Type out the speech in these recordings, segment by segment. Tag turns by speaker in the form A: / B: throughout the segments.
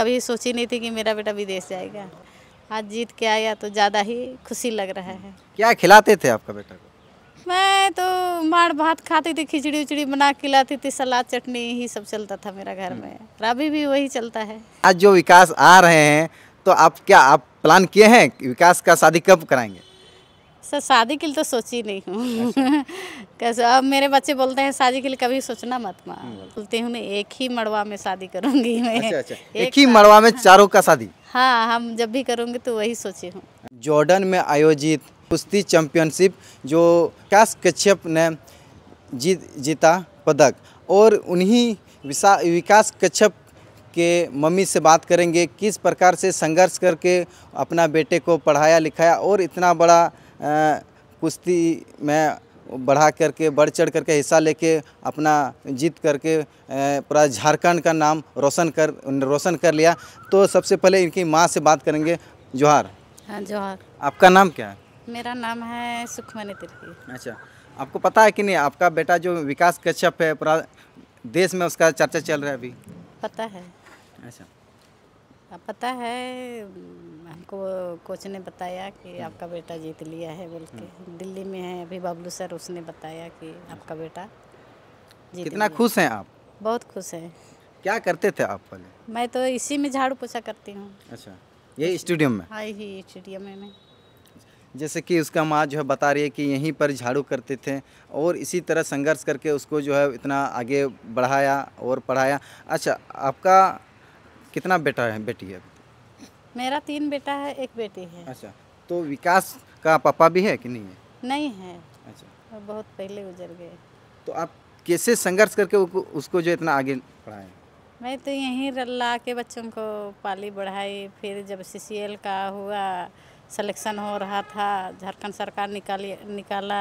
A: कभी सोची नहीं थी कि मेरा बेटा विदेश जाएगा आज जीत के आया तो ज़्यादा ही खुशी लग रहा है
B: क्या खिलाते थे आपका बेटा को
A: मैं तो मार भात खाती थी खिचड़ी उचड़ी बना खिलाती थी सलाद चटनी ही सब चलता था मेरा घर में अभी भी वही चलता है
B: आज जो विकास आ रहे हैं तो आप क्या आप प्लान किए हैं विकास का शादी कब कराएंगे
A: सर शादी के लिए तो सोची नहीं हूँ कैसे अब मेरे बच्चे बोलते हैं शादी के लिए कभी सोचना मत माँ हम्म। बोलती हूँ मैं एक ही मड़वा में शादी करूँगी मैं अच्छा, अच्छा। एक, एक ही
B: मड़वा में चारों का शादी
A: हाँ हम जब भी करूँगी तो वही सोची हूँ
B: जॉर्डन में आयोजित कुश्ती चैंपियनशिप जो कैश कश्यप ने जीत जीता पदक और उन्हीं विकास कश्यप के मम्मी से बात करेंगे किस प्रकार से संघर्ष करके अपना बेटे को पढ़ाया लिखाया और इतना बड़ा कुश्ती में बढ़ा करके बढ़ चढ़ करके हिस्सा लेके अपना जीत करके पूरा झारखंड का नाम रोशन कर रोशन कर लिया तो सबसे पहले इनकी माँ से बात करेंगे जोहार हाँ जोहार आपका नाम क्या है
A: मेरा नाम है सुखमणि तिर्की
B: अच्छा आपको पता है कि नहीं आपका बेटा जो विकास कश्यप है पूरा देश में उसका चर्चा चल रहा है अभी पता है अच्छा
A: अब पता है हमको कोच ने बताया कि हम्म। आपका बेटा जीत लिया है बोल के हम्म। दिल्ली में है अभी बाबलू सर उसने बताया कि आपका बेटा जीत कितना खुश हैं आप बहुत खुश हैं
B: क्या करते थे आप पहले
A: मैं तो इसी में झाड़ू पोछा करती हूँ
B: अच्छा यही स्टेडियम में
A: हाँ ही स्टेडियम में मैं
B: जैसे कि उसका माँ जो है बता रही है कि यहीं पर झाड़ू करते थे और इसी तरह संघर्ष करके उसको जो है इतना आगे बढ़ाया और पढ़ाया अच्छा आपका कितना बेटा है बेटी है
A: मेरा तीन बेटा है एक बेटी है
B: अच्छा तो विकास का पापा भी है कि नहीं है नहीं है अच्छा
A: बहुत पहले गुजर गए
B: तो आप कैसे संघर्ष करके उसको जो इतना आगे पढ़ाए
A: मैं तो यहीं ला के बच्चों को पाली बढ़ाई फिर जब सी का हुआ सिलेक्शन हो रहा था झारखंड सरकार निकाली निकाला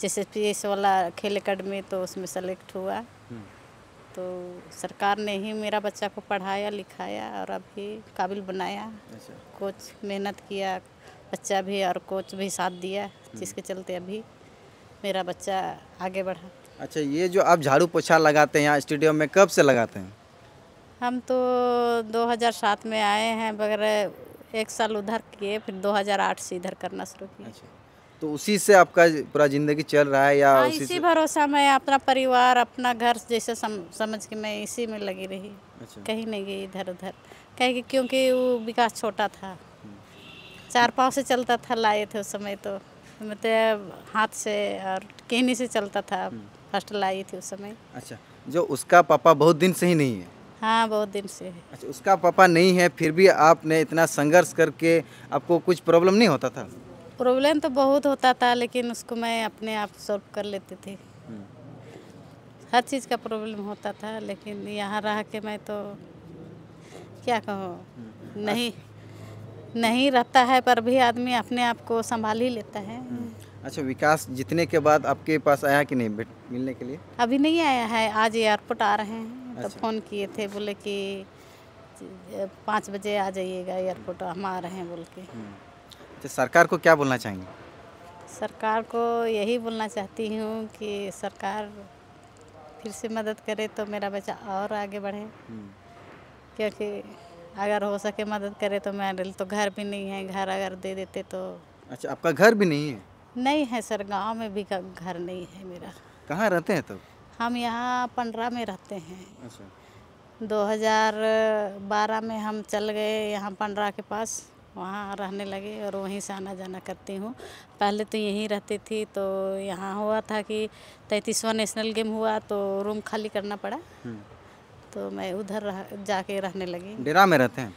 A: जैसे पी वाला खेल अकेडमी तो उसमें सेलेक्ट हुआ तो सरकार ने ही मेरा बच्चा को पढ़ाया लिखाया और अभी काबिल बनाया अच्छा। कोच मेहनत किया बच्चा भी और कोच भी साथ दिया हम्म। जिसके चलते अभी मेरा बच्चा आगे बढ़ा
B: अच्छा ये जो आप झाड़ू पोछा लगाते हैं यहाँ स्टेडियम में कब से लगाते हैं
A: हम तो 2007 में आए हैं बगैर एक साल उधर किए फिर 2008 से इधर करना शुरू
B: किया अच्छा। तो उसी से आपका पूरा जिंदगी चल रहा है या हाँ, उसी इसी
A: भरोसा में अपना परिवार अपना घर जैसे सम, समझ के मैं इसी में लगी रही अच्छा। कहीं नहीं गई इधर उधर कहीं क्योंकि वो विकास छोटा था चार पाँव से चलता था लाए थे उस समय तो मतलब हाथ से और कहने से चलता था हम्म। फर्स्ट लाई थी उस समय
B: अच्छा जो उसका पापा बहुत दिन से ही नहीं है
A: हाँ बहुत दिन से है
B: अच्छा उसका पापा नहीं है फिर भी आपने इतना संघर्ष करके आपको कुछ प्रॉब्लम नहीं होता था
A: प्रॉब्लम तो बहुत होता था लेकिन उसको मैं अपने आप सॉल्व कर लेती थी
B: हम्म।
A: हर चीज़ का प्रॉब्लम होता था लेकिन यहाँ रह के मैं तो क्या कहूँ हम्म। नहीं नहीं रहता है पर भी आदमी अपने आप को संभाल ही लेता है हम्म।
B: अच्छा विकास जितने के बाद आपके पास आया कि नहीं मिलने के लिए
A: अभी नहीं आया है आज एयरपोर्ट आ रहे
B: हैं तो फ़ोन
A: अच्छा। किए थे बोले कि पाँच बजे आ जाइएगा एयरपोर्ट हम आ रहे हैं बोल के
B: तो सरकार को क्या बोलना चाहेंगे
A: सरकार को यही बोलना चाहती हूँ कि सरकार फिर से मदद करे तो मेरा बच्चा और आगे बढ़े हम्म। क्योंकि अगर हो सके मदद करे तो मेरे तो घर भी नहीं है घर अगर दे देते तो
B: अच्छा आपका घर भी नहीं है
A: नहीं है सर गांव में भी घर नहीं है मेरा
B: कहाँ रहते हैं तो?
A: हम यहाँ पंडरा में रहते हैं अच्छा 2012 में हम चल गए यहाँ पंडरा के पास वहाँ रहने लगे और वहीं से आना जाना करती हूँ पहले तो यहीं रहती थी तो यहाँ हुआ था कि तैंतीसवा नेशनल गेम हुआ तो रूम खाली करना पड़ा हम्म। तो मैं उधर रह, जाके रहने लगी डेरा में रहते हैं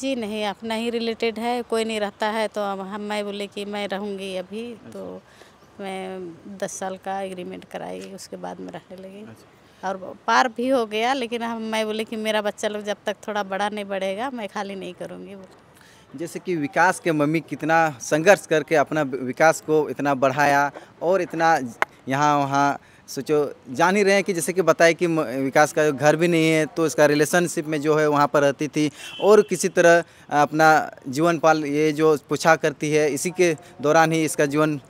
A: जी नहीं अपना ही रिलेटेड है कोई नहीं रहता है तो अब हम मैं बोले कि मैं रहूँगी अभी तो अच्छा। मैं दस साल का एग्रीमेंट कराई उसके बाद में रहने लगी अच्छा। और पार भी हो गया लेकिन हम मैं बोले कि मेरा बच्चा लोग जब तक थोड़ा बड़ा नहीं बढ़ेगा मैं खाली नहीं करूँगी बोले
B: जैसे कि विकास के मम्मी कितना संघर्ष करके अपना विकास को इतना बढ़ाया और इतना यहाँ वहाँ सोचो जान ही रहे हैं कि जैसे कि बताए कि विकास का घर भी नहीं है तो इसका रिलेशनशिप में जो है वहाँ पर रहती थी और किसी तरह अपना जीवन पाल ये जो पूछा करती है इसी के दौरान ही इसका जीवन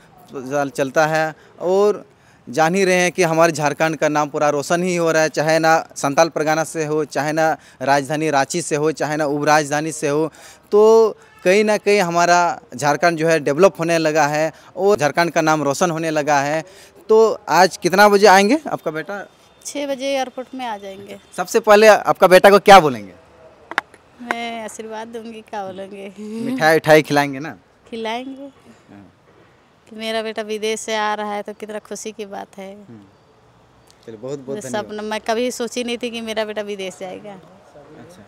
B: चलता है और जान ही रहे हैं कि हमारे झारखंड का नाम पूरा रोशन ही हो रहा है चाहे ना संताल परगाना से हो चाहे ना राजधानी रांची से हो चाहे ना उप राजधानी से हो तो कहीं ना कहीं हमारा झारखंड जो है डेवलप होने लगा है और झारखंड का नाम रोशन होने लगा है तो आज कितना बजे आएंगे आपका बेटा
A: छः बजे एयरपोर्ट में आ जाएंगे
B: सबसे पहले आपका बेटा को क्या बोलेंगे
A: मैं आशीर्वाद दूंगी क्या बोलेंगे मिठाई
B: उठाई खिलाएंगे ना
A: खिलाएंगे हाँ। कि मेरा बेटा विदेश से आ रहा है तो कितना खुशी की बात है हम्म।
B: चलिए बहुत बहुत सपना
A: मैं कभी सोची नहीं थी कि मेरा बेटा विदेश जाएगा
B: अच्छा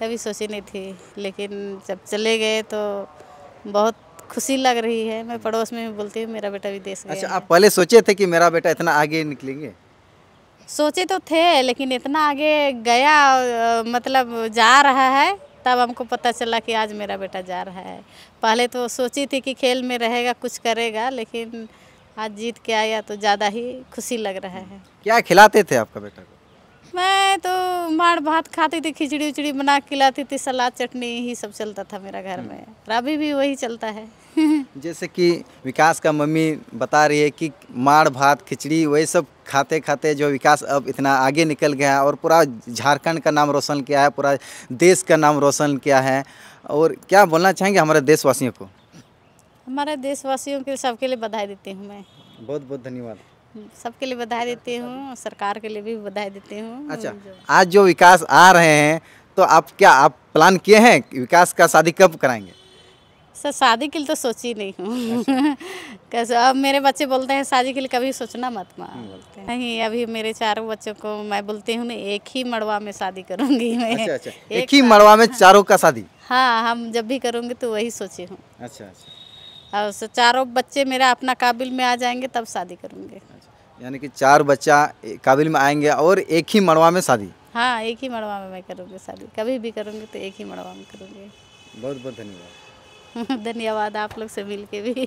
A: कभी सोची नहीं थी लेकिन जब चले गए तो बहुत खुशी लग रही है मैं हम्म। पड़ोस में भी बोलती हूँ मेरा बेटा विदेश अच्छा आप
B: पहले सोचे थे कि मेरा बेटा इतना आगे निकलेंगे
A: सोचे तो थे लेकिन इतना आगे गया मतलब जा रहा है तब हमको पता चला कि आज मेरा बेटा जा रहा है पहले तो सोची थी कि खेल में रहेगा कुछ करेगा लेकिन आज जीत के आया तो ज़्यादा ही खुशी लग रहा है
B: क्या खिलाते थे आपका बेटा को
A: मैं तो मार भात खाती थी खिचड़ी उचड़ी बना के खिलाती थी सलाद चटनी ही सब चलता था मेरा घर में और अभी भी वही चलता है
B: जैसे कि विकास का मम्मी बता रही है कि माड़ भात खिचड़ी वही सब खाते खाते जो विकास अब इतना आगे निकल गया है और पूरा झारखंड का नाम रोशन किया है पूरा देश का नाम रोशन किया है और क्या बोलना चाहेंगे हमारे देशवासियों को
A: हमारे देशवासियों के सबके लिए बधाई देती हूँ मैं
B: बहुत बहुत धन्यवाद
A: सबके लिए बधाई देती हूँ सरकार के लिए भी बधाई देती हूँ अच्छा
B: आज जो विकास आ रहे हैं तो आप क्या आप प्लान किए हैं विकास का शादी कब कराएंगे
A: सर शादी के लिए तो सोची नहीं हूँ कैसे अब मेरे बच्चे बोलते हैं शादी के लिए कभी सोचना मत माँ हम्म, बोलते हैं नहीं अभी मेरे चारों बच्चों को मैं बोलती हूँ एक ही मड़वा में शादी करूँगी मैं अच्छा, अच्छा।
B: एक, एक ही मड़वा में हाँ। चारों का शादी
A: हाँ हम जब भी करूँगी तो वही सोची हूँ
B: अच्छा अच्छा
A: और चारों बच्चे मेरा अपना काबिल में आ जाएंगे तब शादी करूँगी अच्छा,
B: यानी कि चार बच्चा काबिल में आएंगे और एक ही मड़वा में शादी
A: हाँ एक ही मड़वा में मैं करूँगी शादी कभी भी करूँगी तो एक ही मड़वा में करूँगी
B: बहुत बहुत धन्यवाद
A: धन्यवाद आप लोग से मिल के भी